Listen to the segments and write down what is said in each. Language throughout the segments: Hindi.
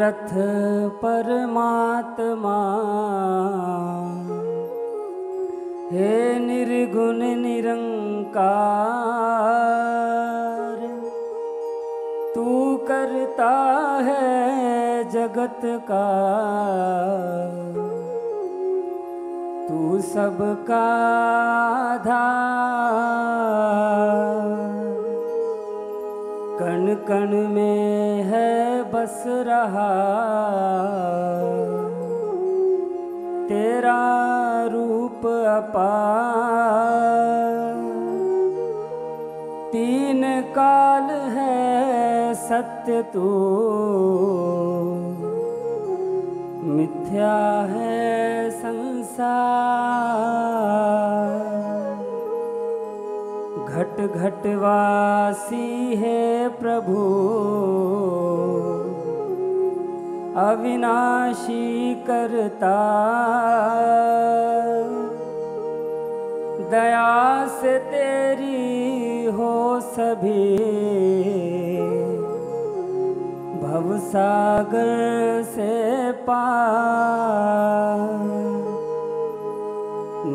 रथ परमात्मा हे निर्गुण निरंकार तू करता है जगत का तू सबका आधार कण कण में है बस रहा तेरा रूप अपार तीन काल है सत्य तू तो। मिथ्या है संसार घट घट वासी है प्रभु अविनाशी करता दया से तेरी हो सभी भवसागर से पार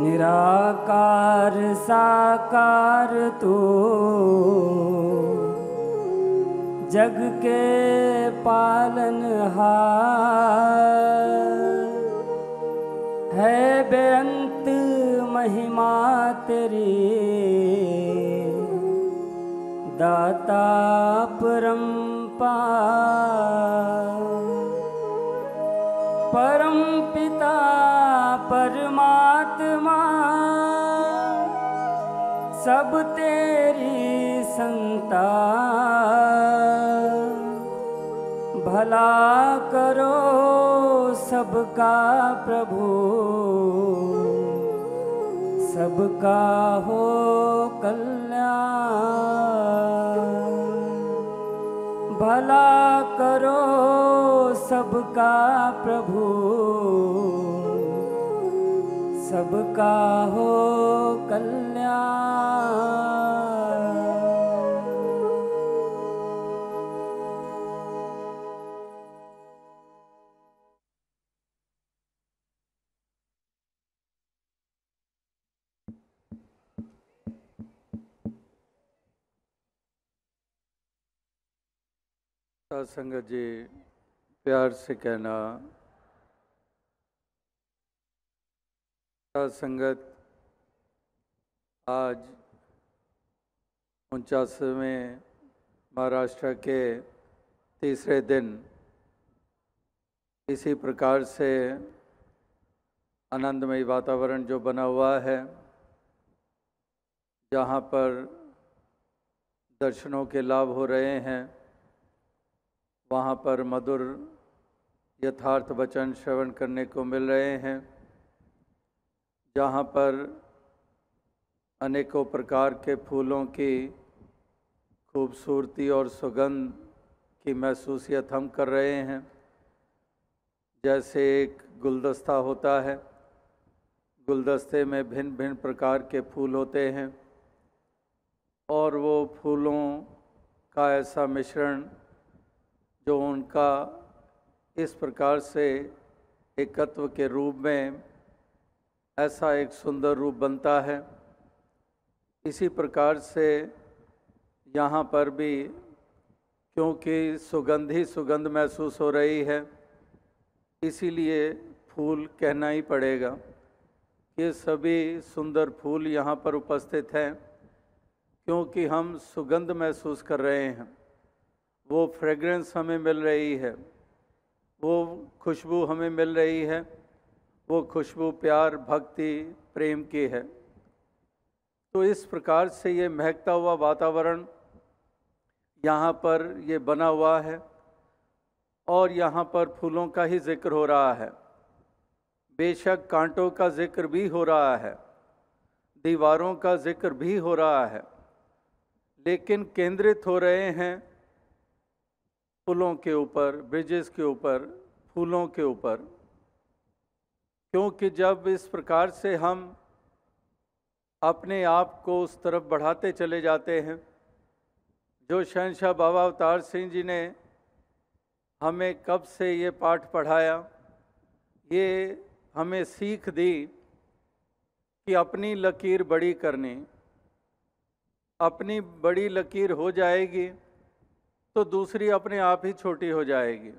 निराकार साकार तू जग के पालन हार है बेअंत महिमा तेरी दाता परम परम पिता परमात्मा सब तेरी संतान भला करो सबका प्रभु सबका हो कल्याण भला करो सबका प्रभु सबका हो कल्याण साध संगत जी प्यार से कहना सत्संगत संगत आज उनचासवें महाराष्ट्र के तीसरे दिन इसी प्रकार से आनंदमय वातावरण जो बना हुआ है जहाँ पर दर्शनों के लाभ हो रहे हैं वहाँ पर मधुर यथार्थ वचन श्रवण करने को मिल रहे हैं जहाँ पर अनेकों प्रकार के फूलों की खूबसूरती और सुगंध की महसूसियत हम कर रहे हैं जैसे एक गुलदस्ता होता है गुलदस्ते में भिन्न भिन्न प्रकार के फूल होते हैं और वो फूलों का ऐसा मिश्रण जो उनका इस प्रकार से एकत्व के रूप में ऐसा एक सुंदर रूप बनता है इसी प्रकार से यहाँ पर भी क्योंकि सुगंध ही सुगंध महसूस हो रही है इसीलिए फूल कहना ही पड़ेगा ये सभी सुंदर फूल यहाँ पर उपस्थित हैं क्योंकि हम सुगंध महसूस कर रहे हैं वो फ्रेगरेंस हमें मिल रही है वो खुशबू हमें मिल रही है वो खुशबू प्यार भक्ति प्रेम की है तो इस प्रकार से ये महकता हुआ वातावरण यहाँ पर ये बना हुआ है और यहाँ पर फूलों का ही जिक्र हो रहा है बेशक कांटों का जिक्र भी हो रहा है दीवारों का जिक्र भी हो रहा है लेकिन केंद्रित हो रहे हैं पुलों के ऊपर ब्रिजेस के ऊपर फूलों के ऊपर क्योंकि जब इस प्रकार से हम अपने आप को उस तरफ बढ़ाते चले जाते हैं जो शहनशाह बाबा अवतार सिंह जी ने हमें कब से ये पाठ पढ़ाया ये हमें सीख दी कि अपनी लकीर बड़ी करनी अपनी बड़ी लकीर हो जाएगी तो दूसरी अपने आप ही छोटी हो जाएगी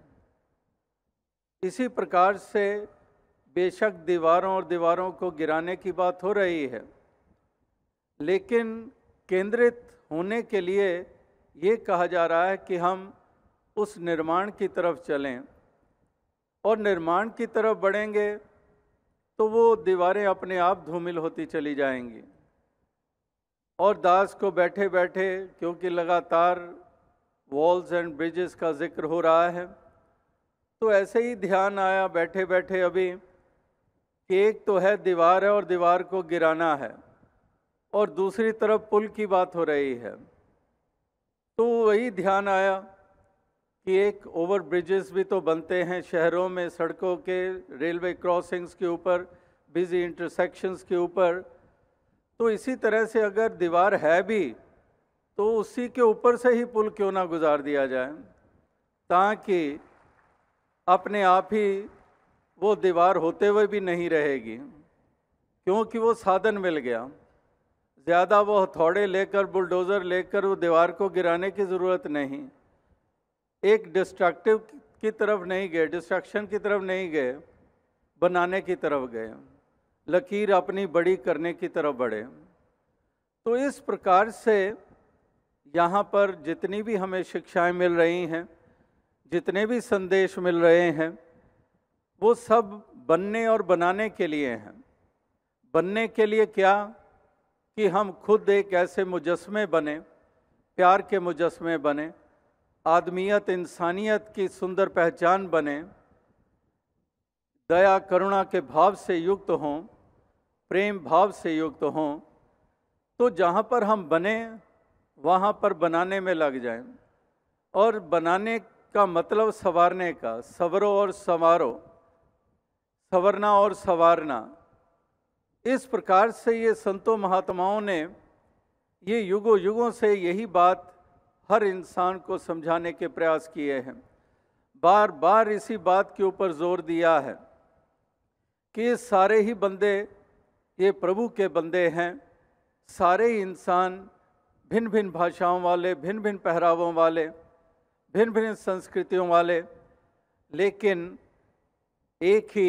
इसी प्रकार से बेशक दीवारों और दीवारों को गिराने की बात हो रही है लेकिन केंद्रित होने के लिए ये कहा जा रहा है कि हम उस निर्माण की तरफ चलें और निर्माण की तरफ बढ़ेंगे तो वो दीवारें अपने आप धूमिल होती चली जाएंगी और दास को बैठे बैठे क्योंकि लगातार वॉल्स एंड ब्रिजेस का जिक्र हो रहा है तो ऐसे ही ध्यान आया बैठे बैठे अभी कि एक तो है दीवार है और दीवार को गिराना है और दूसरी तरफ पुल की बात हो रही है तो वही ध्यान आया कि एक ओवर ब्रिजेस भी तो बनते हैं शहरों में सड़कों के रेलवे क्रॉसिंग्स के ऊपर बिजी इंटरसेक्शंस के ऊपर तो इसी तरह से अगर दीवार है भी तो उसी के ऊपर से ही पुल क्यों ना गुजार दिया जाए ताकि अपने आप ही वो दीवार होते हुए भी नहीं रहेगी क्योंकि वो साधन मिल गया ज़्यादा वो हथौड़े लेकर बुलडोज़र लेकर वो दीवार को गिराने की ज़रूरत नहीं एक डिस्ट्रक्टिव की तरफ नहीं गए डिस्ट्रक्शन की तरफ नहीं गए बनाने की तरफ गए लकीर अपनी बड़ी करने की तरफ बढ़े तो इस प्रकार से यहाँ पर जितनी भी हमें शिक्षाएं मिल रही हैं जितने भी संदेश मिल रहे हैं वो सब बनने और बनाने के लिए हैं बनने के लिए क्या कि हम खुद एक ऐसे मुजस्मे बने प्यार के मुजस्मे बने आदमियत इंसानियत की सुंदर पहचान बने दया करुणा के भाव से युक्त हों प्रेम भाव से युक्त हों तो जहाँ पर हम बने वहाँ पर बनाने में लग जाए और बनाने का मतलब संवारने का सवरो और संवारो सवरना और संवारना इस प्रकार से ये संतों महात्माओं ने ये युगों युगों से यही बात हर इंसान को समझाने के प्रयास किए हैं बार बार इसी बात के ऊपर जोर दिया है कि सारे ही बंदे ये प्रभु के बंदे हैं सारे इंसान भिन्न भिन्न भाषाओं वाले भिन्न भिन्न पहरावों वाले भिन्न भिन्न संस्कृतियों वाले लेकिन एक ही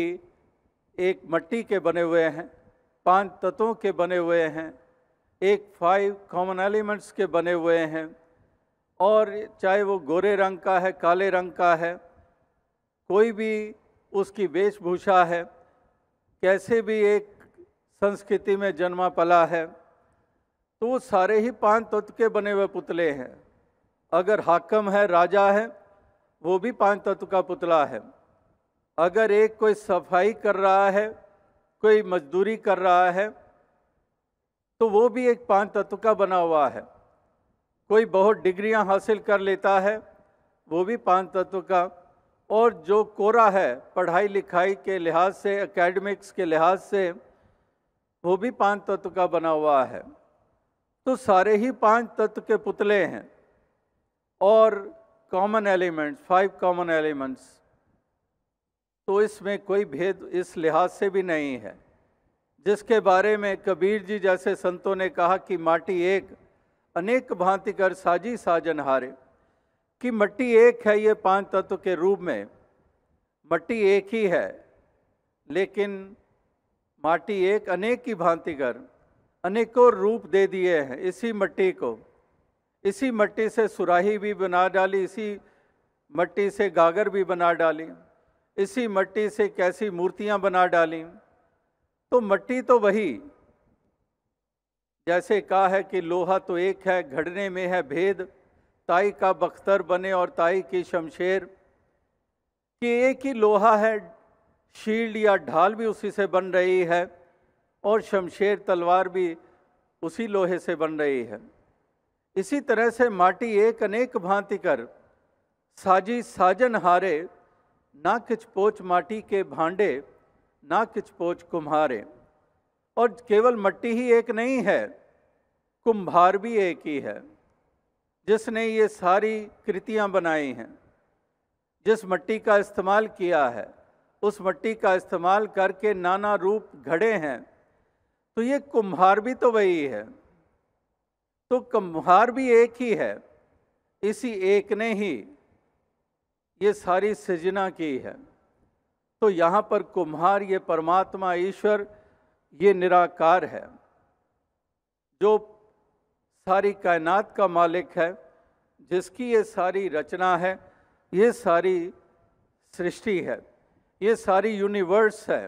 एक मट्टी के बने हुए हैं पांच तत्वों के बने हुए हैं एक फाइव कॉमन एलिमेंट्स के बने हुए हैं और चाहे वो गोरे रंग का है काले रंग का है कोई भी उसकी वेशभूषा है कैसे भी एक संस्कृति में जन्मा पला है तो वो सारे ही पांच तत्व के बने हुए पुतले हैं अगर हाकम है राजा है वो भी पांच तत्व का पुतला है अगर एक कोई सफाई कर रहा है कोई मजदूरी कर रहा है तो वो भी एक पांच तत्व का बना हुआ है कोई बहुत डिग्रियां हासिल कर लेता है वो भी पांच तत्व का और जो कोरा है पढ़ाई लिखाई के लिहाज से एकेडमिक्स के लिहाज से वो भी पांच तत्व का बना हुआ है तो सारे ही पांच तत्व के पुतले हैं और common elements five common elements तो इसमें कोई भेद इस लिहाज से भी नहीं है जिसके बारे में कबीर जी जैसे संतों ने कहा कि माटी एक अनेक भांति कर साजी साजन हारे कि मट्टी एक है ये पांच तत्व के रूप में मट्टी एक ही है लेकिन माटी एक अनेक की भांति कर अनेकों रूप दे दिए हैं इसी मिट्टी को इसी मिट्टी से सुराही भी बना डाली इसी मिट्टी से गागर भी बना डाली इसी मिट्टी से कैसी मूर्तियां बना डाली तो मिट्टी तो वही जैसे कहा है कि लोहा तो एक है घड़ने में है भेद ताई का बख्तर बने और ताई की शमशेर कि एक ही लोहा है शील्ड या ढाल भी उसी से बन रही है और शमशेर तलवार भी उसी लोहे से बन रही है इसी तरह से माटी एक अनेक भांति कर साजी साजन हारे ना किच पोच माटी के भांडे ना किच पोच कुम्हारे और केवल मट्टी ही एक नहीं है कुम्भार भी एक ही है जिसने ये सारी कृतियाँ बनाई हैं जिस मट्टी का इस्तेमाल किया है उस मट्टी का इस्तेमाल करके नाना रूप घड़े हैं तो ये कुम्हार भी तो वही है तो कुम्हार भी एक ही है इसी एक ने ही ये सारी सृजना की है तो यहाँ पर कुम्हार ये परमात्मा ईश्वर ये निराकार है जो सारी कायनात का मालिक है जिसकी ये सारी रचना है ये सारी सृष्टि है ये सारी यूनिवर्स है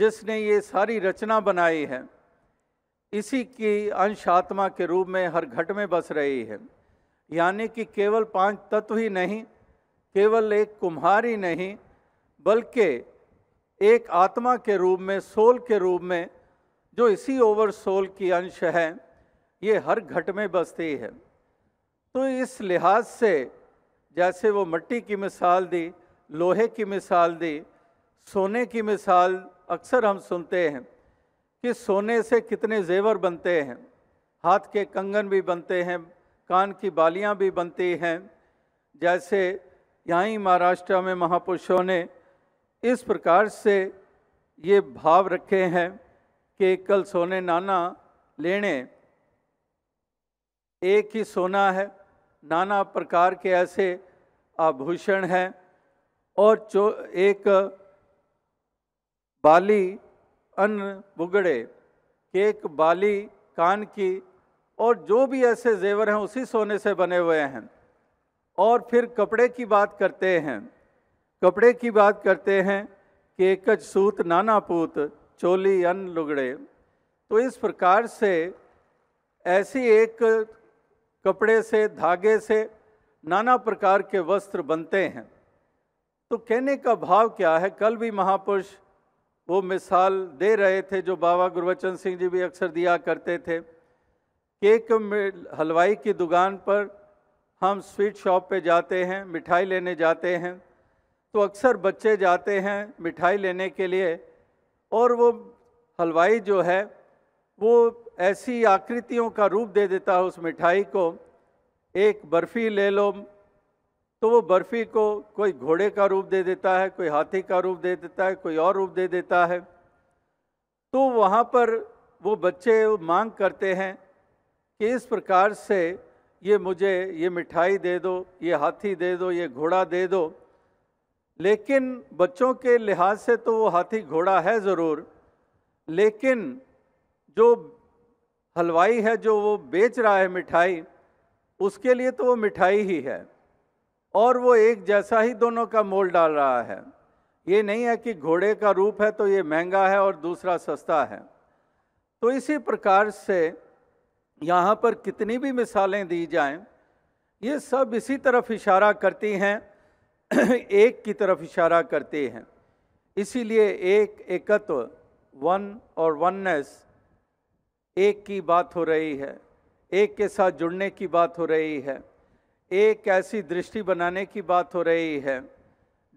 जिसने ये सारी रचना बनाई है इसी की अंश आत्मा के रूप में हर घट में बस रही है यानी कि केवल पांच तत्व ही नहीं केवल एक कुम्हार ही नहीं बल्कि एक आत्मा के रूप में सोल के रूप में जो इसी ओवर सोल की अंश है ये हर घट में बसती है तो इस लिहाज से जैसे वो मट्टी की मिसाल दी लोहे की मिसाल दी सोने की मिसाल अक्सर हम सुनते हैं कि सोने से कितने जेवर बनते हैं हाथ के कंगन भी बनते हैं कान की बालियां भी बनती हैं जैसे यहीं महाराष्ट्र में महापुरुषों ने इस प्रकार से ये भाव रखे हैं कि कल सोने नाना लेने एक ही सोना है नाना प्रकार के ऐसे आभूषण हैं और जो एक बाली अन्न बुगड़े केक बाली कान की और जो भी ऐसे जेवर हैं उसी सोने से बने हुए हैं और फिर कपड़े की बात करते हैं कपड़े की बात करते हैं कि सूत नाना पूत चोली अन लुगड़े तो इस प्रकार से ऐसी एक कपड़े से धागे से नाना प्रकार के वस्त्र बनते हैं तो कहने का भाव क्या है कल भी महापुरुष वो मिसाल दे रहे थे जो बाबा गुरबचन सिंह जी भी अक्सर दिया करते थे केक हलवाई की दुकान पर हम स्वीट शॉप पे जाते हैं मिठाई लेने जाते हैं तो अक्सर बच्चे जाते हैं मिठाई लेने के लिए और वो हलवाई जो है वो ऐसी आकृतियों का रूप दे देता है उस मिठाई को एक बर्फ़ी ले लो तो वो बर्फ़ी को कोई घोड़े का रूप दे देता है कोई हाथी का रूप दे देता है कोई और रूप दे देता है तो वहाँ पर वो बच्चे मांग करते हैं कि इस प्रकार से ये मुझे ये मिठाई दे दो ये हाथी दे दो ये घोड़ा दे दो लेकिन बच्चों के लिहाज से तो वो हाथी घोड़ा है ज़रूर लेकिन जो हलवाई है जो वो बेच रहा है मिठाई उसके लिए तो वो मिठाई ही है और वो एक जैसा ही दोनों का मोल डाल रहा है ये नहीं है कि घोड़े का रूप है तो ये महंगा है और दूसरा सस्ता है तो इसी प्रकार से यहाँ पर कितनी भी मिसालें दी जाएं ये सब इसी तरफ इशारा करती हैं एक की तरफ इशारा करती हैं इसीलिए एक एकत्व वन और वननेस एक की बात हो रही है एक के साथ जुड़ने की बात हो रही है एक ऐसी दृष्टि बनाने की बात हो रही है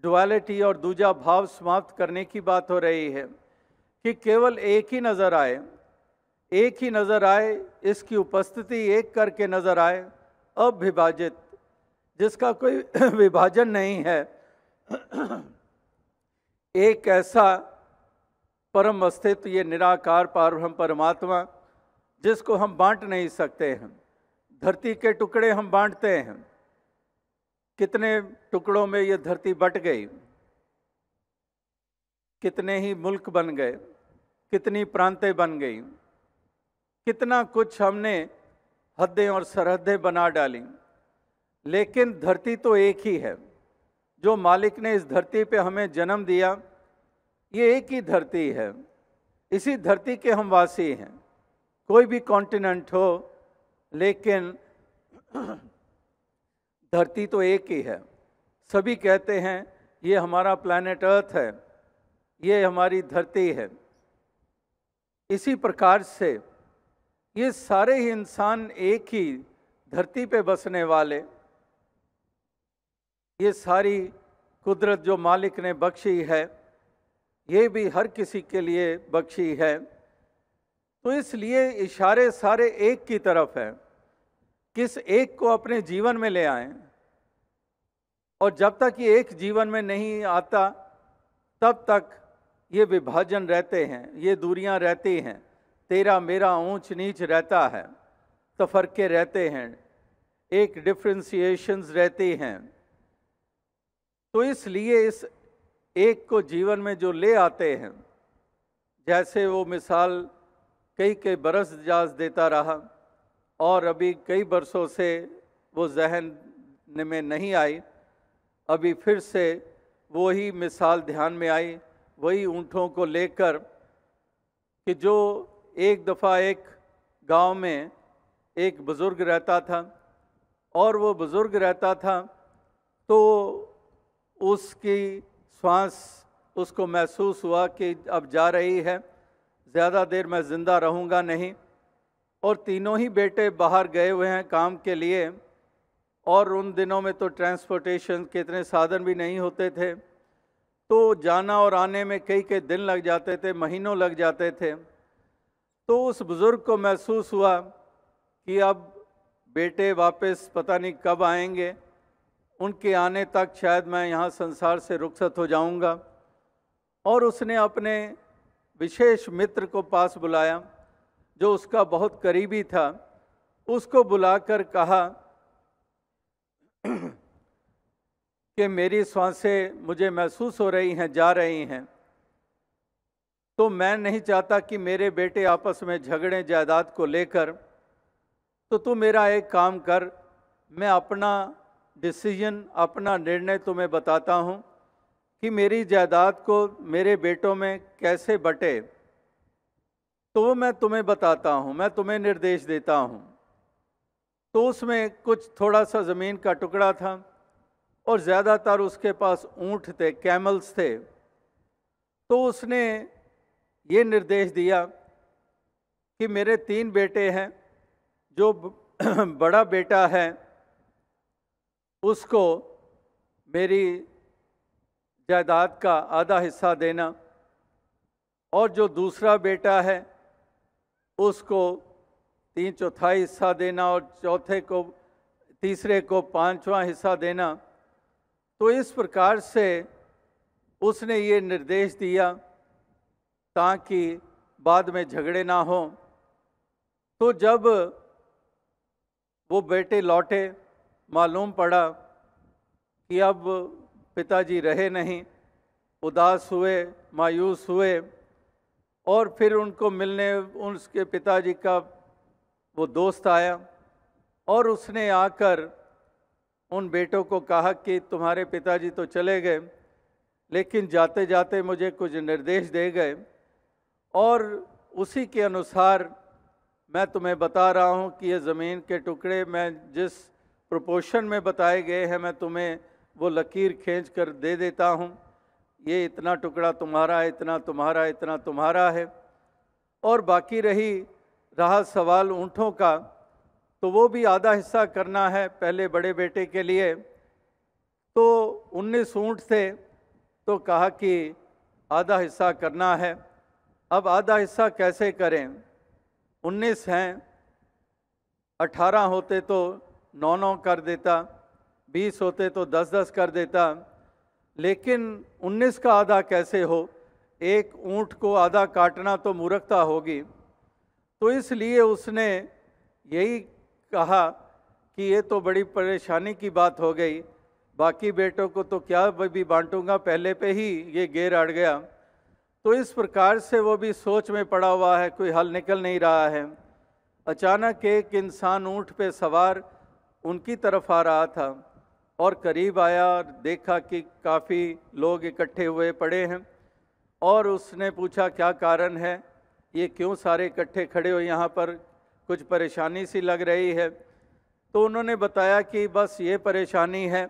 डुअलिटी और दूजा भाव समाप्त करने की बात हो रही है कि केवल एक ही नज़र आए एक ही नज़र आए इसकी उपस्थिति एक करके नज़र आए अविभाजित जिसका कोई विभाजन नहीं है एक ऐसा परम अस्तित्व ये निराकार पारब्रह्म परमात्मा जिसको हम बांट नहीं सकते हैं धरती के टुकड़े हम बांटते हैं कितने टुकड़ों में ये धरती बट गई कितने ही मुल्क बन गए कितनी प्रांतें बन गई कितना कुछ हमने हदें और सरहदें बना डाली लेकिन धरती तो एक ही है जो मालिक ने इस धरती पे हमें जन्म दिया ये एक ही धरती है इसी धरती के हम वासी हैं कोई भी कॉन्टिनेंट हो लेकिन धरती तो एक ही है सभी कहते हैं ये हमारा प्लानट अर्थ है ये हमारी धरती है इसी प्रकार से ये सारे ही इंसान एक ही धरती पे बसने वाले ये सारी कुदरत जो मालिक ने बख्शी है ये भी हर किसी के लिए बख्शी है तो इसलिए इशारे सारे एक की तरफ हैं किस एक को अपने जीवन में ले आए और जब तक ये एक जीवन में नहीं आता तब तक ये विभाजन रहते हैं ये दूरियां रहती हैं तेरा मेरा ऊंच नीच रहता है तफरके तो रहते हैं एक डिफ्रेंसीशंस रहती हैं तो इसलिए इस एक को जीवन में जो ले आते हैं जैसे वो मिसाल कई कई बरस इजाज देता रहा और अभी कई बरसों से वो जहन में नहीं आई अभी फिर से वही मिसाल ध्यान में आई वही ऊँटों को लेकर कि जो एक दफ़ा एक गांव में एक बुज़ुर्ग रहता था और वो बुज़ुर्ग रहता था तो उसकी सांस उसको महसूस हुआ कि अब जा रही है ज़्यादा देर मैं ज़िंदा रहूँगा नहीं और तीनों ही बेटे बाहर गए हुए हैं काम के लिए और उन दिनों में तो ट्रांसपोर्टेशन के इतने साधन भी नहीं होते थे तो जाना और आने में कई कई दिन लग जाते थे महीनों लग जाते थे तो उस बुज़ुर्ग को महसूस हुआ कि अब बेटे वापस पता नहीं कब आएंगे उनके आने तक शायद मैं यहाँ संसार से रुखसत हो जाऊँगा और उसने अपने विशेष मित्र को पास बुलाया जो उसका बहुत करीबी था उसको बुलाकर कहा कि मेरी सांसें मुझे महसूस हो रही हैं जा रही हैं तो मैं नहीं चाहता कि मेरे बेटे आपस में झगड़े जायदाद को लेकर तो तू मेरा एक काम कर मैं अपना डिसीजन अपना निर्णय तुम्हें बताता हूँ कि मेरी जायदाद को मेरे बेटों में कैसे बटे तो वो मैं तुम्हें बताता हूँ मैं तुम्हें निर्देश देता हूँ तो उसमें कुछ थोड़ा सा ज़मीन का टुकड़ा था और ज़्यादातर उसके पास ऊँट थे कैमल्स थे तो उसने ये निर्देश दिया कि मेरे तीन बेटे हैं जो बड़ा बेटा है उसको मेरी जायदाद का आधा हिस्सा देना और जो दूसरा बेटा है उसको तीन चौथाई हिस्सा देना और चौथे को तीसरे को पांचवा हिस्सा देना तो इस प्रकार से उसने ये निर्देश दिया ताकि बाद में झगड़े ना हों तो जब वो बेटे लौटे मालूम पड़ा कि अब पिताजी रहे नहीं उदास हुए मायूस हुए और फिर उनको मिलने उसके पिताजी का वो दोस्त आया और उसने आकर उन बेटों को कहा कि तुम्हारे पिताजी तो चले गए लेकिन जाते जाते मुझे कुछ निर्देश दे गए और उसी के अनुसार मैं तुम्हें बता रहा हूँ कि ये ज़मीन के टुकड़े मैं जिस प्रोपोर्शन में बताए गए हैं मैं तुम्हें वो लकीर खींच कर दे देता हूँ ये इतना टुकड़ा तुम्हारा है इतना तुम्हारा इतना तुम्हारा है और बाकी रही रहा सवाल ऊँटों का तो वो भी आधा हिस्सा करना है पहले बड़े बेटे के लिए तो उन्नीस ऊँट थे तो कहा कि आधा हिस्सा करना है अब आधा हिस्सा कैसे करें उन्नीस हैं अठारह होते तो नौ नौ कर देता बीस होते तो दस दस कर देता लेकिन उन्नीस का आधा कैसे हो एक ऊँट को आधा काटना तो मूर्खता होगी तो इसलिए उसने यही कहा कि ये तो बड़ी परेशानी की बात हो गई बाकी बेटों को तो क्या भी बांटूंगा पहले पे ही ये गेर अड़ गया तो इस प्रकार से वो भी सोच में पड़ा हुआ है कोई हल निकल नहीं रहा है अचानक एक इंसान ऊँट पे सवार उनकी तरफ आ रहा था और करीब आया और देखा कि काफ़ी लोग इकट्ठे हुए पड़े हैं और उसने पूछा क्या कारण है ये क्यों सारे इकट्ठे खड़े हो यहाँ पर कुछ परेशानी सी लग रही है तो उन्होंने बताया कि बस ये परेशानी है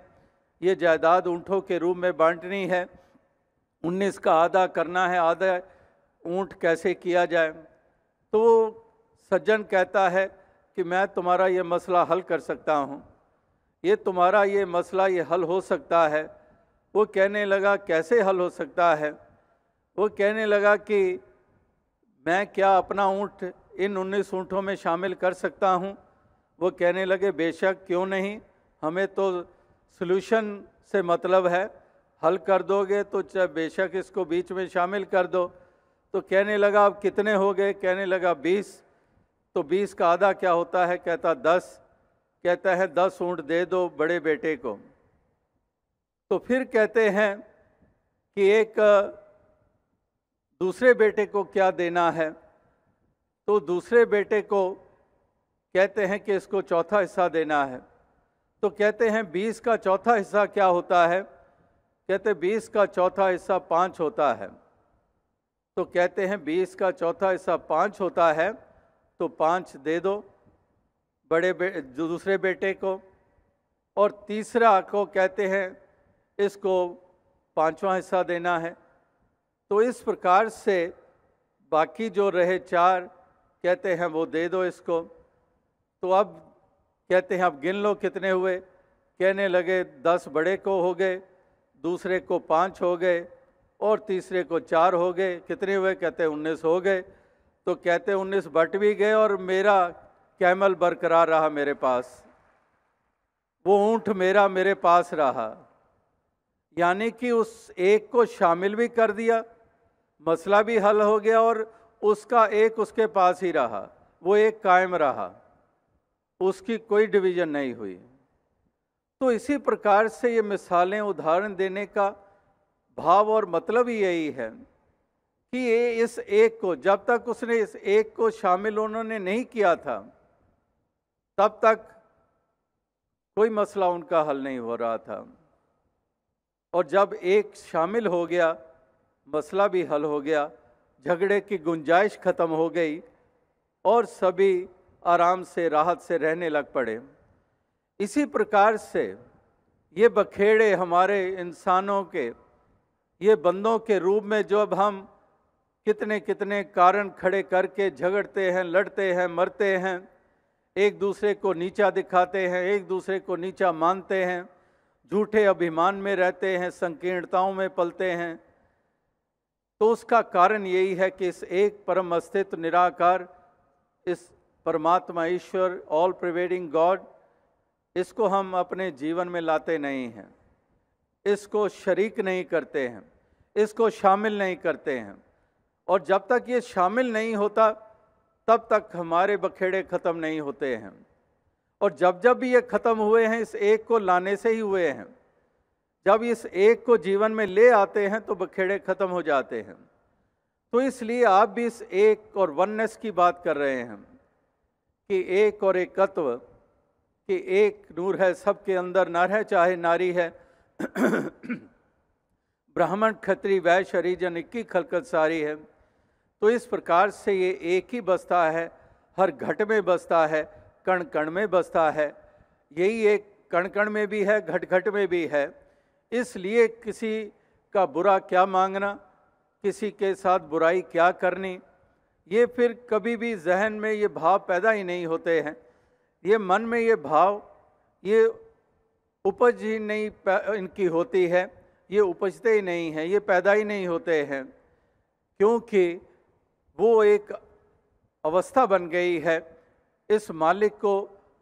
ये जायदाद ऊँटों के रूप में बांटनी है उन्नीस का आधा करना है आधा ऊँट कैसे किया जाए तो सज्जन कहता है कि मैं तुम्हारा ये मसला हल कर सकता हूँ ये तुम्हारा ये मसला ये हल हो सकता है वो कहने लगा कैसे हल हो सकता है वो कहने लगा कि मैं क्या अपना ऊँट इन उन्नीस ऊँटों में शामिल कर सकता हूँ वो कहने लगे बेशक क्यों नहीं हमें तो सल्यूशन से मतलब है हल कर दोगे तो चाहे बेशक इसको बीच में शामिल कर दो तो कहने लगा अब कितने हो गए कहने लगा बीस तो बीस का आधा क्या होता है कहता दस कहता है दस ऊँट दे दो बड़े बेटे को तो फिर कहते हैं कि एक दूसरे बेटे को क्या देना है तो दूसरे बेटे को कहते हैं कि इसको चौथा हिस्सा देना है तो कहते हैं बीस का चौथा हिस्सा क्या होता है कहते बीस का चौथा हिस्सा पाँच होता है तो कहते हैं बीस का चौथा हिस्सा पाँच होता है तो पाँच दे दो बड़े जो दूसरे बेटे को और तीसरा को कहते हैं इसको पांचवा हिस्सा देना है तो इस प्रकार से बाकी जो रहे चार कहते हैं वो दे दो इसको तो अब कहते हैं अब गिन लो कितने हुए कहने लगे दस बड़े को हो गए दूसरे को पाँच हो गए और तीसरे को चार हो गए कितने हुए कहते उन्नीस हो गए तो कहते उन्नीस बट भी गए और मेरा कैमल बरकरार रहा मेरे पास वो ऊँट मेरा मेरे पास रहा यानी कि उस एक को शामिल भी कर दिया मसला भी हल हो गया और उसका एक उसके पास ही रहा वो एक कायम रहा उसकी कोई डिवीजन नहीं हुई तो इसी प्रकार से ये मिसालें उदाहरण देने का भाव और मतलब ही यही है कि ये इस एक को जब तक उसने इस एक को शामिल उन्होंने नहीं किया था तब तक कोई मसला उनका हल नहीं हो रहा था और जब एक शामिल हो गया मसला भी हल हो गया झगड़े की गुंजाइश ख़त्म हो गई और सभी आराम से राहत से रहने लग पड़े इसी प्रकार से ये बखेड़े हमारे इंसानों के ये बंदों के रूप में जो अब हम कितने कितने कारण खड़े करके झगड़ते हैं लड़ते हैं मरते हैं एक दूसरे को नीचा दिखाते हैं एक दूसरे को नीचा मानते हैं झूठे अभिमान में रहते हैं संकीर्णताओं में पलते हैं तो उसका कारण यही है कि इस एक परम अस्तित्व निराकार इस परमात्मा ईश्वर ऑल प्रिवेडिंग गॉड इसको हम अपने जीवन में लाते नहीं हैं इसको शरीक नहीं करते हैं इसको शामिल नहीं करते हैं और जब तक ये शामिल नहीं होता तब तक हमारे बखेड़े ख़त्म नहीं होते हैं और जब जब भी ये ख़त्म हुए हैं इस एक को लाने से ही हुए हैं जब इस एक को जीवन में ले आते हैं तो बखेड़े ख़त्म हो जाते हैं तो इसलिए आप भी इस एक और वननेस की बात कर रहे हैं कि एक और एकत्व तत्व कि एक नूर है सबके अंदर नर है चाहे नारी है ब्राह्मण खत्री वैश्य हरिजन इक्की खलकत सारी है तो इस प्रकार से ये एक ही बसता है हर घट में बसता है कण कण में बसता है यही एक कण कण में भी है घट घट में भी है इसलिए किसी का बुरा क्या मांगना किसी के साथ बुराई क्या करनी ये फिर कभी भी जहन में ये भाव पैदा ही नहीं होते हैं ये मन में ये भाव ये उपज ही नहीं इनकी होती है ये उपजते ही नहीं हैं ये पैदा ही नहीं होते हैं क्योंकि वो एक अवस्था बन गई है इस मालिक को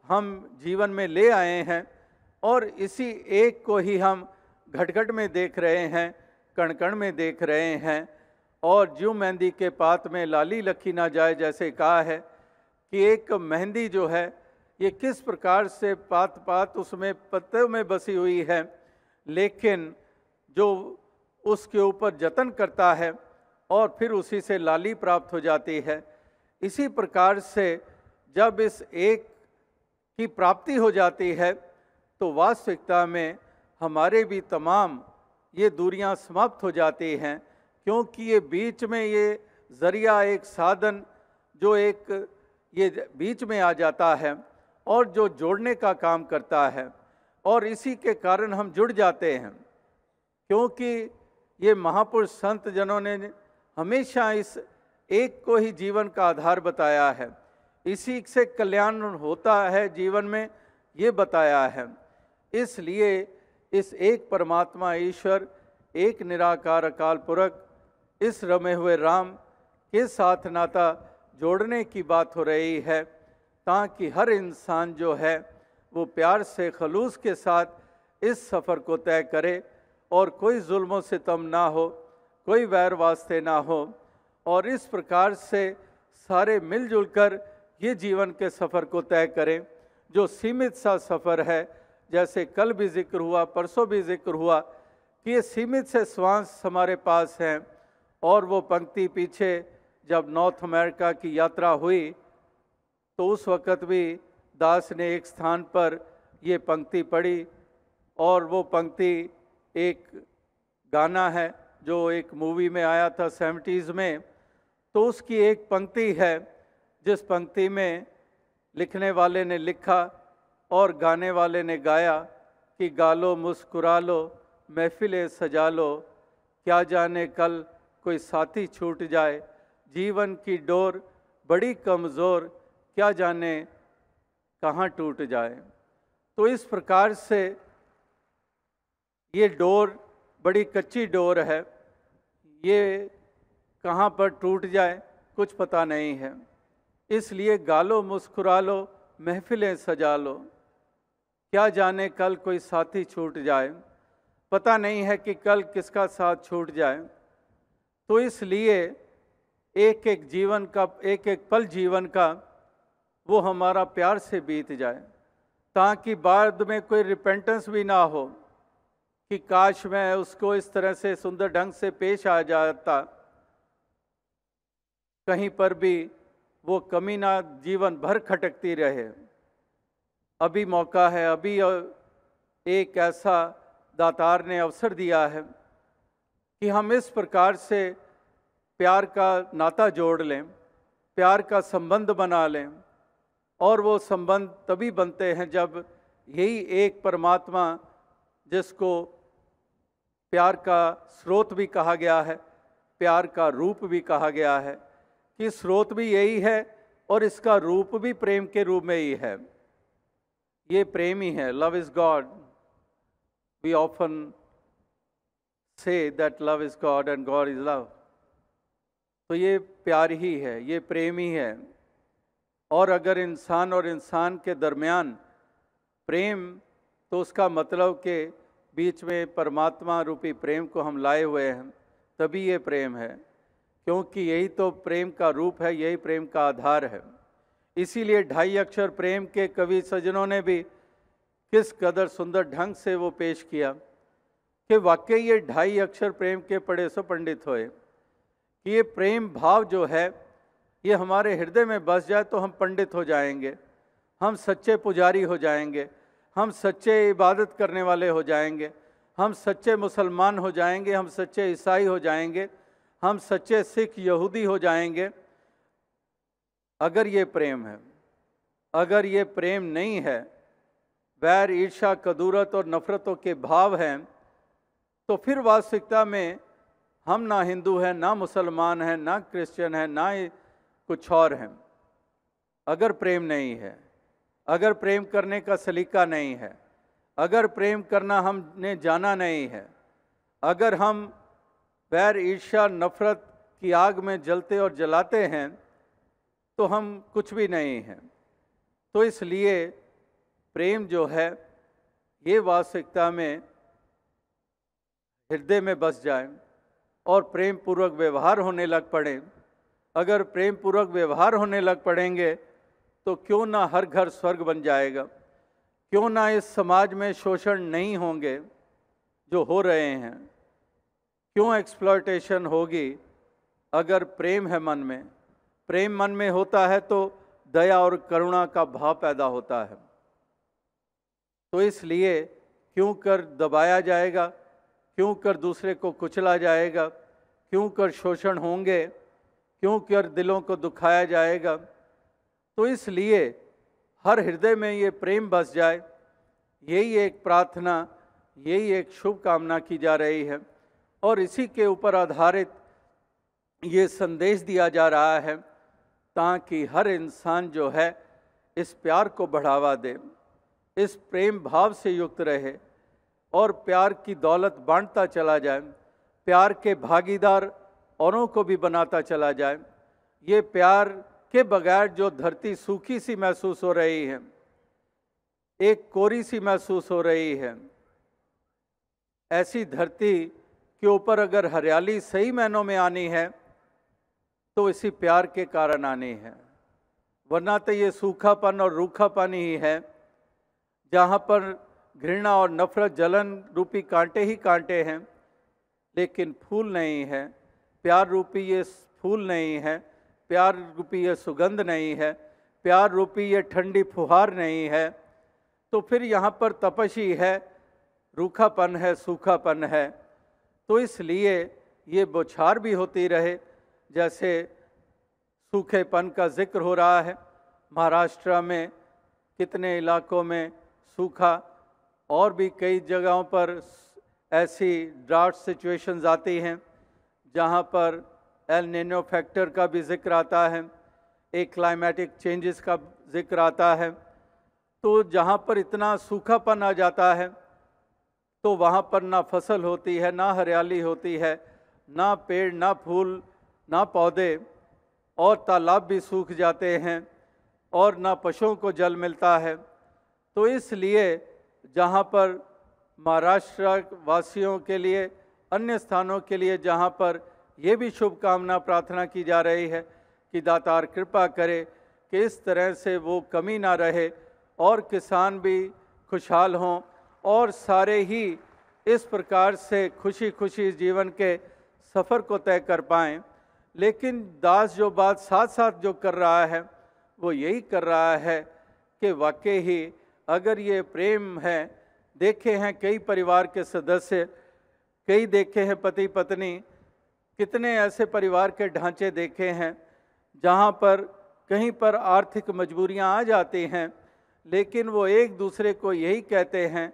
हम जीवन में ले आए हैं और इसी एक को ही हम घटघट में देख रहे हैं कणकण में देख रहे हैं और जो मेहंदी के पात में लाली लखी ना जाए जैसे कहा है कि एक मेहंदी जो है ये किस प्रकार से पात पात उसमें पत्ते में बसी हुई है लेकिन जो उसके ऊपर जतन करता है और फिर उसी से लाली प्राप्त हो जाती है इसी प्रकार से जब इस एक की प्राप्ति हो जाती है तो वास्तविकता में हमारे भी तमाम ये दूरियां समाप्त हो जाती हैं क्योंकि ये बीच में ये ज़रिया एक साधन जो एक ये बीच में आ जाता है और जो जोड़ने का काम करता है और इसी के कारण हम जुड़ जाते हैं क्योंकि ये महापुरुष संत जनों ने हमेशा इस एक को ही जीवन का आधार बताया है इसी से कल्याण होता है जीवन में ये बताया है इसलिए इस एक परमात्मा ईश्वर एक निराकार अकाल पुरख इस रमे हुए राम के साथ नाता जोड़ने की बात हो रही है ताकि हर इंसान जो है वो प्यार से खलूस के साथ इस सफ़र को तय करे और कोई जुल्मों से तम ना हो कोई वैर वास्ते ना हो और इस प्रकार से सारे मिलजुल कर ये जीवन के सफ़र को तय करें जो सीमित सा सफ़र है जैसे कल भी जिक्र हुआ परसों भी जिक्र हुआ कि ये सीमित से श्वास हमारे पास हैं और वो पंक्ति पीछे जब नॉर्थ अमेरिका की यात्रा हुई तो उस वक़्त भी दास ने एक स्थान पर ये पंक्ति पढ़ी और वो पंक्ति एक गाना है जो एक मूवी में आया था सेवेंटीज़ में तो उसकी एक पंक्ति है जिस पंक्ति में लिखने वाले ने लिखा और गाने वाले ने गाया कि गालो मुस्कुरा लो महफिलें सजा लो क्या जाने कल कोई साथी छूट जाए जीवन की डोर बड़ी कमज़ोर क्या जाने कहाँ टूट जाए तो इस प्रकार से ये डोर बड़ी कच्ची डोर है ये कहाँ पर टूट जाए कुछ पता नहीं है इसलिए गालो मुस्कुरा लो महफिलें सजा लो क्या जाने कल कोई साथी छूट जाए पता नहीं है कि कल किसका साथ छूट जाए तो इसलिए एक एक जीवन का एक एक पल जीवन का वो हमारा प्यार से बीत जाए ताकि बाद में कोई रिपेंटेंस भी ना हो कि काश मैं उसको इस तरह से सुंदर ढंग से पेश आ जाता कहीं पर भी वो कमी ना जीवन भर खटकती रहे अभी मौका है अभी एक ऐसा दातार ने अवसर दिया है कि हम इस प्रकार से प्यार का नाता जोड़ लें प्यार का संबंध बना लें और वो संबंध तभी बनते हैं जब यही एक परमात्मा जिसको प्यार का स्रोत भी कहा गया है प्यार का रूप भी कहा गया है कि स्रोत भी यही है और इसका रूप भी प्रेम के रूप में ही है ये प्रेम ही है love is god we often say that love is god and god is love तो ये प्यार ही है ये प्रेम ही है और अगर इंसान और इंसान के दरमियान प्रेम तो उसका मतलब के बीच में परमात्मा रूपी प्रेम को हम लाए हुए हैं तभी ये प्रेम है क्योंकि यही तो प्रेम का रूप है यही प्रेम का आधार है इसीलिए ढाई अक्षर प्रेम के कवि सजनों ने भी किस कदर सुंदर ढंग से वो पेश किया कि वाकई ये ढाई अक्षर प्रेम के पड़े सो पंडित होए कि ये प्रेम भाव जो है ये हमारे हृदय में बस जाए तो हम पंडित हो जाएंगे हम सच्चे पुजारी हो जाएंगे हम सच्चे इबादत करने वाले हो जाएंगे हम सच्चे मुसलमान हो जाएंगे हम सच्चे ईसाई हो जाएंगे हम सच्चे सिख यहूदी हो जाएंगे अगर ये प्रेम है अगर ये प्रेम नहीं है बैर ईर्षा कदूरत और नफ़रतों के भाव हैं तो फिर वास्तविकता में हम ना हिंदू हैं ना मुसलमान हैं ना क्रिश्चियन हैं ना कुछ और हैं अगर प्रेम नहीं है अगर प्रेम करने का सलीका नहीं है अगर प्रेम करना हमने जाना नहीं है अगर हम बैर ईर्षा नफ़रत की आग में जलते और जलाते हैं तो हम कुछ भी नहीं हैं तो इसलिए प्रेम जो है ये वास्तविकता में हृदय में बस जाए और प्रेम पूर्वक व्यवहार होने लग पड़े अगर प्रेम पूर्वक व्यवहार होने लग पड़ेंगे तो क्यों ना हर घर स्वर्ग बन जाएगा क्यों ना इस समाज में शोषण नहीं होंगे जो हो रहे हैं क्यों एक्सप्लॉयटेशन होगी अगर प्रेम है मन में प्रेम मन में होता है तो दया और करुणा का भाव पैदा होता है तो इसलिए क्यों कर दबाया जाएगा क्यों कर दूसरे को कुचला जाएगा क्यों कर शोषण होंगे क्यों कर दिलों को दुखाया जाएगा तो इसलिए हर हृदय में ये प्रेम बस जाए यही एक प्रार्थना यही एक शुभकामना की जा रही है और इसी के ऊपर आधारित ये संदेश दिया जा रहा है ताकि हर इंसान जो है इस प्यार को बढ़ावा दे इस प्रेम भाव से युक्त रहे और प्यार की दौलत बांटता चला जाए प्यार के भागीदार औरों को भी बनाता चला जाए ये प्यार के बगैर जो धरती सूखी सी महसूस हो रही है एक कोरी सी महसूस हो रही है ऐसी धरती के ऊपर अगर हरियाली सही महीनों में आनी है तो इसी प्यार के कारण आनी है वरना तो ये सूखापन और रूखापन ही है जहाँ पर घृणा और नफरत जलन रूपी कांटे ही कांटे हैं लेकिन फूल नहीं है प्यार रूपी ये फूल नहीं है प्यार रूपी यह सुगंध नहीं है प्यार रूपी यह ठंडी फुहार नहीं है तो फिर यहाँ पर तपशी है रूखापन है सूखापन है तो इसलिए ये बौछार भी होती रहे जैसे सूखेपन का जिक्र हो रहा है महाराष्ट्र में कितने इलाकों में सूखा और भी कई जगहों पर ऐसी ड्राफ्ट सिचुएशंस आती हैं जहाँ पर एल नैनो फैक्टर का भी जिक्र आता है एक क्लाइमेटिक चेंजेस का जिक्र आता है तो जहाँ पर इतना सूखापन आ जाता है तो वहाँ पर ना फसल होती है ना हरियाली होती है ना पेड़ ना फूल ना पौधे और तालाब भी सूख जाते हैं और ना पशुओं को जल मिलता है तो इसलिए जहाँ पर महाराष्ट्र वासियों के लिए अन्य स्थानों के लिए जहाँ पर ये भी शुभकामना प्रार्थना की जा रही है कि दातार कृपा करे कि इस तरह से वो कमी ना रहे और किसान भी खुशहाल हों और सारे ही इस प्रकार से खुशी खुशी जीवन के सफ़र को तय कर पाएँ लेकिन दास जो बात साथ साथ जो कर रहा है वो यही कर रहा है कि वाकई ही अगर ये प्रेम है देखे हैं कई परिवार के सदस्य कई देखे हैं पति पत्नी कितने ऐसे परिवार के ढांचे देखे हैं जहाँ पर कहीं पर आर्थिक मजबूरियाँ आ जाती हैं लेकिन वो एक दूसरे को यही कहते हैं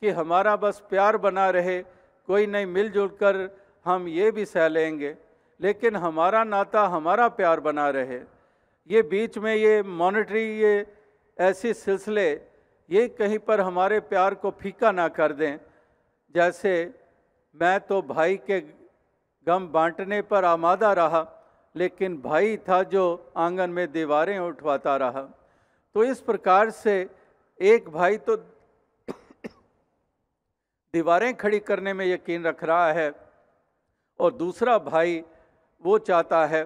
कि हमारा बस प्यार बना रहे कोई नहीं मिलजुल कर हम ये भी सह लेंगे लेकिन हमारा नाता हमारा प्यार बना रहे ये बीच में ये मॉनिटरी ये ऐसे सिलसिले ये कहीं पर हमारे प्यार को फीका ना कर दें जैसे मैं तो भाई के गम बांटने पर आमादा रहा लेकिन भाई था जो आंगन में दीवारें उठवाता रहा तो इस प्रकार से एक भाई तो दीवारें खड़ी करने में यकीन रख रहा है और दूसरा भाई वो चाहता है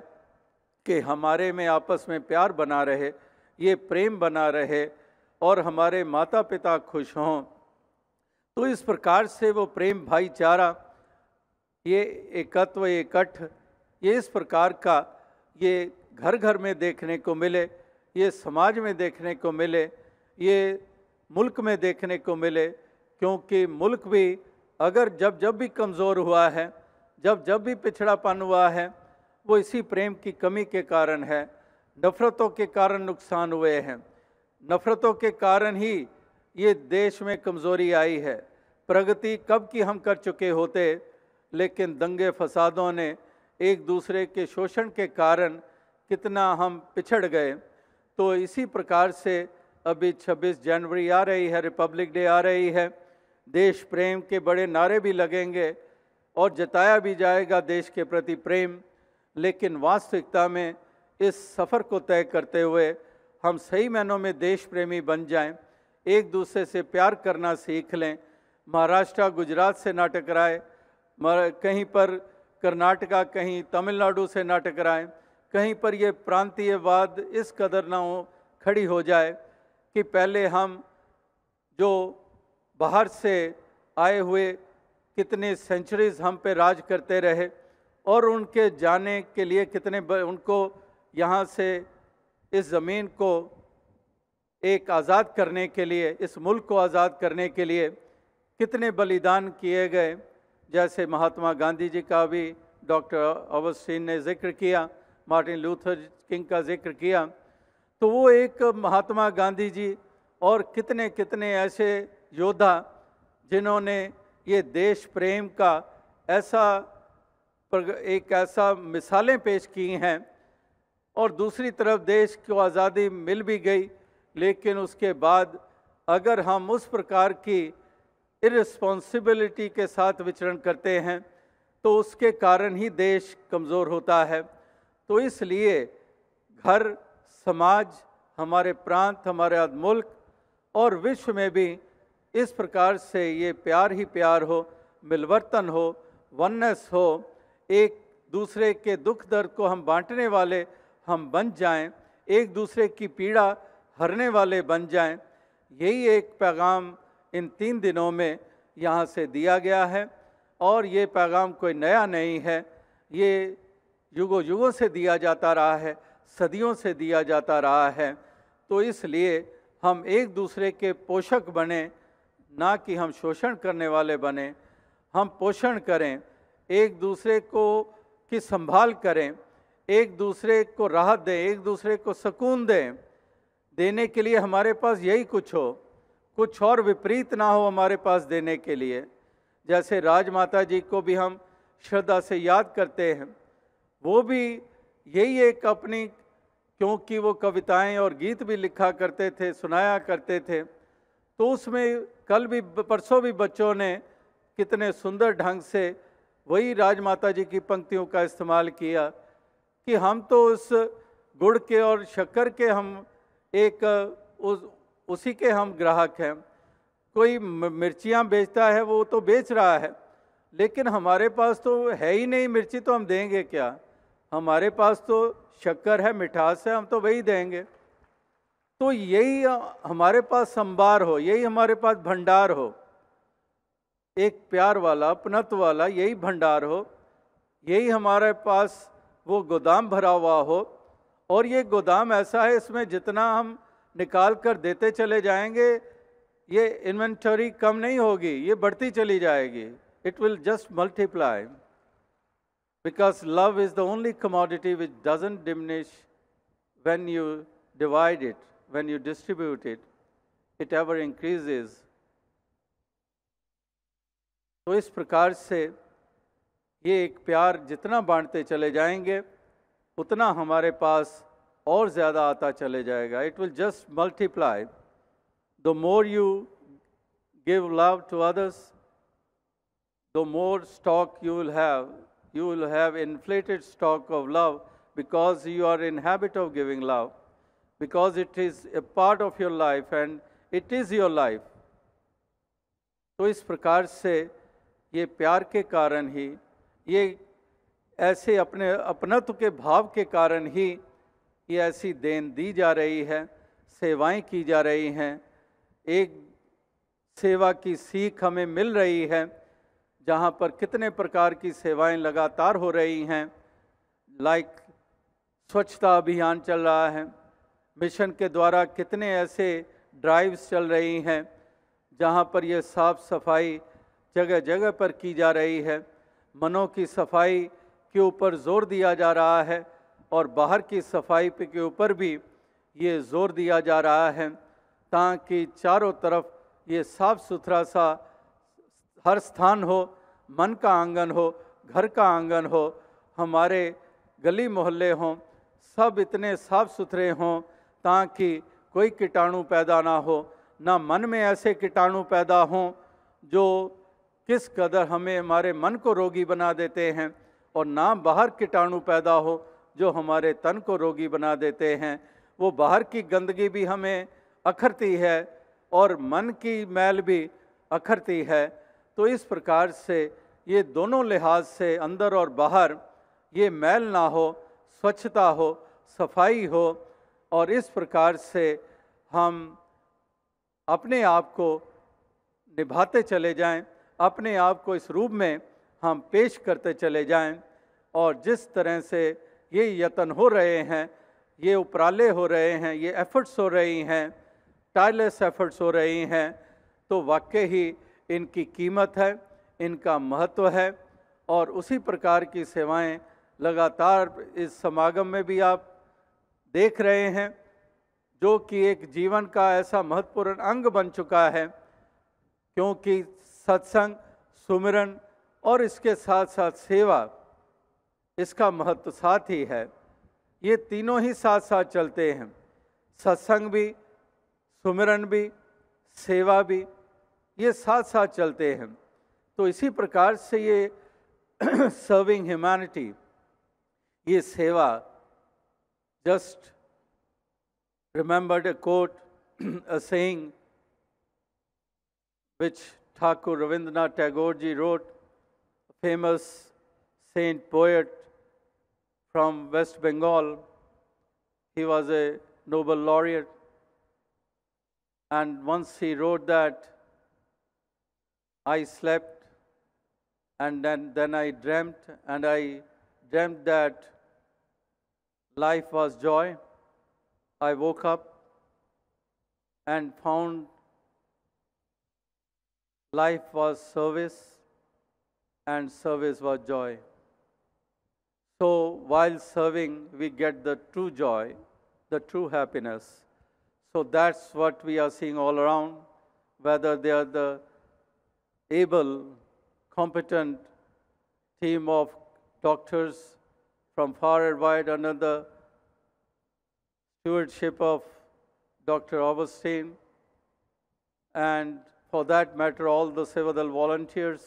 कि हमारे में आपस में प्यार बना रहे ये प्रेम बना रहे और हमारे माता पिता खुश हों तो इस प्रकार से वो प्रेम भाईचारा ये एकत्व एकठ ये इस प्रकार का ये घर घर में देखने को मिले ये समाज में देखने को मिले ये मुल्क में देखने को मिले क्योंकि मुल्क भी अगर जब जब भी कमज़ोर हुआ है जब जब भी पिछड़ापन हुआ है वो इसी प्रेम की कमी के कारण है नफ़रतों के कारण नुकसान हुए हैं नफ़रतों के कारण ही ये देश में कमज़ोरी आई है प्रगति कब की हम कर चुके होते लेकिन दंगे फसादों ने एक दूसरे के शोषण के कारण कितना हम पिछड़ गए तो इसी प्रकार से अभी 26 जनवरी आ रही है रिपब्लिक डे आ रही है देश प्रेम के बड़े नारे भी लगेंगे और जताया भी जाएगा देश के प्रति प्रेम लेकिन वास्तविकता में इस सफ़र को तय करते हुए हम सही मायनों में देश प्रेमी बन जाएं, एक दूसरे से प्यार करना सीख लें महाराष्ट्र गुजरात से ना टकराए कहीं पर कर्नाटका कहीं तमिलनाडु से ना टकराएं कहीं पर ये प्रांतीयवाद इस कदर ना हो खड़ी हो जाए कि पहले हम जो बाहर से आए हुए कितने सेंचुरीज हम पे राज करते रहे और उनके जाने के लिए कितने उनको यहाँ से इस ज़मीन को एक आज़ाद करने के लिए इस मुल्क को आज़ाद करने के लिए कितने बलिदान किए गए जैसे महात्मा गांधी जी का भी डॉक्टर अवस्टीन ने जिक्र किया मार्टिन लूथर किंग का जिक्र किया तो वो एक महात्मा गांधी जी और कितने कितने ऐसे योद्धा जिन्होंने ये देश प्रेम का ऐसा एक ऐसा मिसालें पेश की हैं और दूसरी तरफ देश को आज़ादी मिल भी गई लेकिन उसके बाद अगर हम उस प्रकार की इरेस्पॉन्सिबिलिटी के साथ विचरण करते हैं तो उसके कारण ही देश कमज़ोर होता है तो इसलिए घर समाज हमारे प्रांत हमारे मुल्क और विश्व में भी इस प्रकार से ये प्यार ही प्यार हो मिलवर्तन हो वननेस हो एक दूसरे के दुख दर्द को हम बांटने वाले हम बन जाएं, एक दूसरे की पीड़ा हरने वाले बन जाएं, यही एक पैगाम इन तीन दिनों में यहाँ से दिया गया है और ये पैगाम कोई नया नहीं है ये युगों युगों से दिया जाता रहा है सदियों से दिया जाता रहा है तो इसलिए हम एक दूसरे के पोषक बने ना कि हम शोषण करने वाले बने हम पोषण करें एक दूसरे को की संभाल करें एक दूसरे को राहत दें एक दूसरे को सुकून दें देने के लिए हमारे पास यही कुछ हो कुछ और विपरीत ना हो हमारे पास देने के लिए जैसे राजमाता जी को भी हम श्रद्धा से याद करते हैं वो भी यही एक अपनी क्योंकि वो कविताएं और गीत भी लिखा करते थे सुनाया करते थे तो उसमें कल भी परसों भी बच्चों ने कितने सुंदर ढंग से वही राजमाता जी की पंक्तियों का इस्तेमाल किया कि हम तो उस गुड़ के और शक्कर के हम एक उस उसी के हम ग्राहक हैं कोई मिर्चियाँ बेचता है वो तो बेच रहा है लेकिन हमारे पास तो है ही नहीं मिर्ची तो हम देंगे क्या हमारे पास तो शक्कर है मिठास है हम तो वही देंगे तो यही हमारे पास संभार हो यही हमारे पास भंडार हो एक प्यार वाला अपनत्व वाला यही भंडार हो यही हमारे पास वो गोदाम भरा हुआ हो और ये गोदाम ऐसा है इसमें जितना हम निकाल कर देते चले जाएंगे ये इन्वेंटरी कम नहीं होगी ये बढ़ती चली जाएगी it will just multiply because love is the only commodity which doesn't diminish when you divide it when you distribute it it ever increase तो इस प्रकार से ये एक प्यार जितना बांटते चले जाएंगे उतना हमारे पास और ज़्यादा आता चले जाएगा it will just multiply the more you give love to others the more stock you will have you will have inflated stock of love because you are in habit of giving love because it is a part of your life and it is your life तो इस प्रकार से ये प्यार के कारण ही ये ऐसे अपने अपनत्व के भाव के कारण ही ये ऐसी देन दी जा रही है सेवाएं की जा रही हैं एक सेवा की सीख हमें मिल रही है जहाँ पर कितने प्रकार की सेवाएं लगातार हो रही हैं लाइक स्वच्छता अभियान चल रहा है मिशन के द्वारा कितने ऐसे ड्राइव्स चल रही हैं जहाँ पर यह साफ सफाई जगह जगह पर की जा रही है मनों की सफाई के ऊपर जोर दिया जा रहा है और बाहर की सफाई के ऊपर भी ये ज़ोर दिया जा रहा है ताकि चारों तरफ ये साफ़ सुथरा सा हर स्थान हो मन का आंगन हो घर का आंगन हो हमारे गली मोहल्ले हों सब इतने साफ़ सुथरे हों ताकि कोई कीटाणु पैदा ना हो ना मन में ऐसे कीटाणु पैदा हों जो किस कदर हमें हमारे मन को रोगी बना देते हैं और ना बाहर कीटाणु पैदा हो जो हमारे तन को रोगी बना देते हैं वो बाहर की गंदगी भी हमें अखरती है और मन की मैल भी अखरती है तो इस प्रकार से ये दोनों लिहाज से अंदर और बाहर ये मैल ना हो स्वच्छता हो सफाई हो और इस प्रकार से हम अपने आप को निभाते चले जाएं, अपने आप को इस रूप में हम पेश करते चले जाएं और जिस तरह से ये यतन हो रहे हैं ये उपराले हो रहे हैं ये एफ़र्ट्स हो रही हैं टायरलेस एफ़र्ट्स हो रही हैं तो वाकई ही इनकी कीमत है इनका महत्व है और उसी प्रकार की सेवाएं लगातार इस समागम में भी आप देख रहे हैं जो कि एक जीवन का ऐसा महत्वपूर्ण अंग बन चुका है क्योंकि सत्संग सुमिरन और इसके साथ साथ सेवा इसका महत्व साथ ही है ये तीनों ही साथ साथ चलते हैं सत्संग भी सुमिरन भी सेवा भी ये साथ साथ चलते हैं तो इसी प्रकार से ये सर्विंग ह्यूमैनिटी ये सेवा just remembered a quote a saying which Thakur Rabindranath Tagore ji wrote famous saint poet from West Bengal. He was a Nobel laureate. And once he wrote that, I slept and then, then I dreamt, and I dreamt that life was joy. I woke up and found life was service and service was joy. So while serving, we get the true joy, the true happiness. So that's what we are seeing all around, whether they are the able, competent team of doctors from far and wide under the stewardship of Dr. Augustine, and for that matter, all the Sevadal volunteers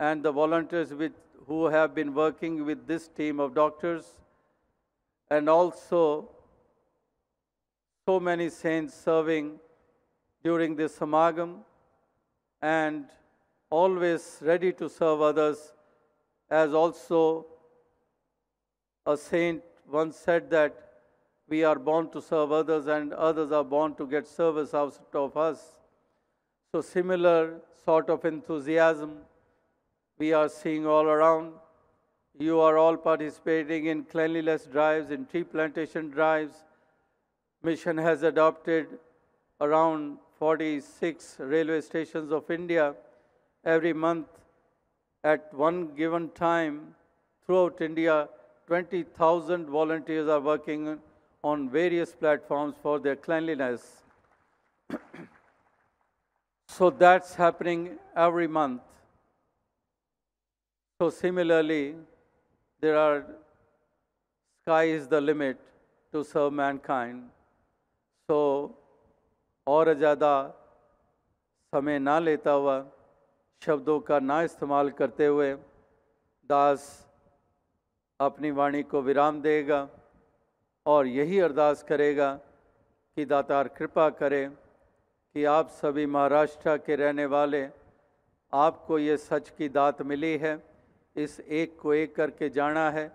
and the volunteers with who have been working with this team of doctors and also so many saints serving during this samagam and always ready to serve others as also a saint once said that we are born to serve others and others are born to get service out of us. So similar sort of enthusiasm we are seeing all around. You are all participating in cleanliness drives, in tree plantation drives. Mission has adopted around 46 railway stations of India every month at one given time throughout India. 20,000 volunteers are working on various platforms for their cleanliness. so that's happening every month. So similarly, there are sky is the limit to serve mankind. So और ज़्यादा समय ना लेता हुआ शब्दों का ना इस्तेमाल करते हुए दास अपनी वाणी को विराम देगा और यही अरदास करेगा कि दातार कृपा करें कि आप सभी महाराष्ट्र के रहने वाले आपको ये सच की दात मिली है इस एक को एक करके जाना है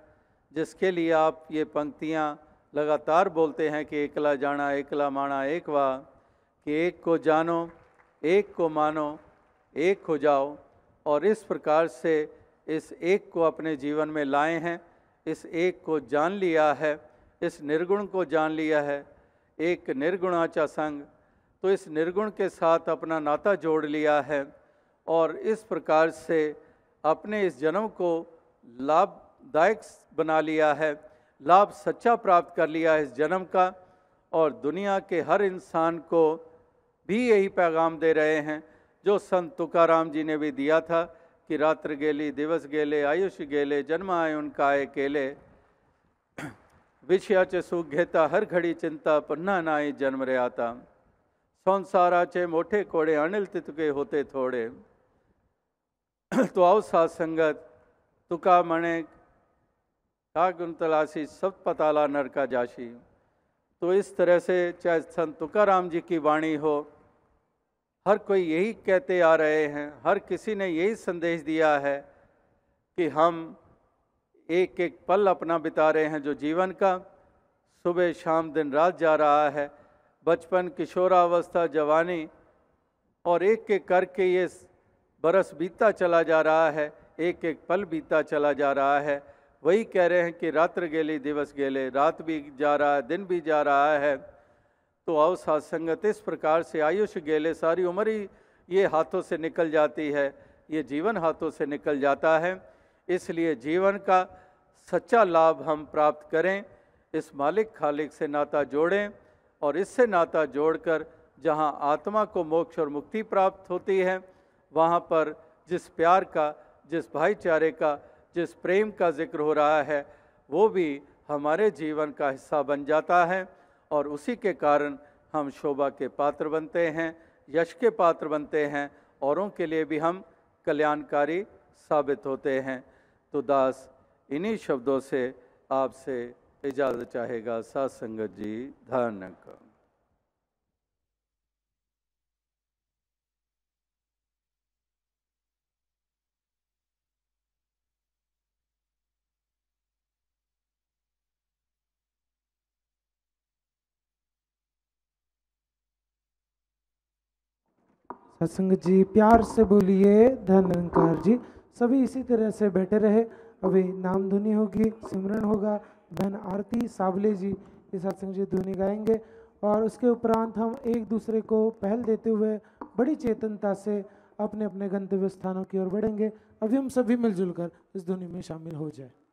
जिसके लिए आप ये पंक्तियाँ लगातार बोलते हैं कि एकला जाना एकला माना एक वाह कि एक को जानो एक को मानो एक हो जाओ और इस प्रकार से इस एक को अपने जीवन में लाए हैं इस एक को जान लिया है इस निर्गुण को जान लिया है एक निर्गुणाचा संग तो इस निर्गुण के साथ अपना नाता जोड़ लिया है और इस प्रकार से अपने इस जन्म को लाभदायक बना लिया है लाभ सच्चा प्राप्त कर लिया है इस जन्म का और दुनिया के हर इंसान को भी यही पैगाम दे रहे हैं जो संत तुकाराम जी ने भी दिया था कि रात्र गेली दिवस गेले आयुष गेले जन्म आए उनका आए केले विषयाचे सुख घेता हर घडी चिंता पन्ना नाई जन्म रे आता संसाराचे मोठे कोडे अनिल तितके होते थोडे तो आओ सात संगत तुका मणे का तलाशी सब पताला नर का जाशी तो इस तरह से चाहे संत तुकाराम जी की वाणी हो हर कोई यही कहते आ रहे हैं हर किसी ने यही संदेश दिया है कि हम एक एक पल अपना बिता रहे हैं जो जीवन का सुबह शाम दिन रात जा रहा है बचपन किशोरावस्था जवानी और एक एक करके ये बरस बीतता चला जा रहा है एक एक पल बीतता चला जा रहा है वही कह रहे हैं कि रात्र गेले दिवस गेले रात भी जा रहा है दिन भी जा रहा है तो अव सत्संगत इस प्रकार से आयुष गेले सारी उम्र ही ये हाथों से निकल जाती है ये जीवन हाथों से निकल जाता है इसलिए जीवन का सच्चा लाभ हम प्राप्त करें इस मालिक खालिक से नाता जोड़ें और इससे नाता जोड़कर जहाँ आत्मा को मोक्ष और मुक्ति प्राप्त होती है वहाँ पर जिस प्यार का जिस भाईचारे का जिस प्रेम का जिक्र हो रहा है वो भी हमारे जीवन का हिस्सा बन जाता है और उसी के कारण हम शोभा के पात्र बनते हैं यश के पात्र बनते हैं औरों के लिए भी हम कल्याणकारी साबित होते हैं तो दास इन्हीं शब्दों से आपसे इजाज़त चाहेगा सत्संगत जी धन का सत्संग जी प्यार से बोलिए धन अंकार जी सभी इसी तरह से बैठे रहे अभी नाम धुनी होगी सिमरन होगा धन आरती सावले जी ये सत्संग जी धुनी गाएंगे और उसके उपरांत हम एक दूसरे को पहल देते हुए बड़ी चेतनता से अपने अपने गंतव्य स्थानों की ओर बढ़ेंगे अभी हम सभी मिलजुल कर इस धुनी में शामिल हो जाए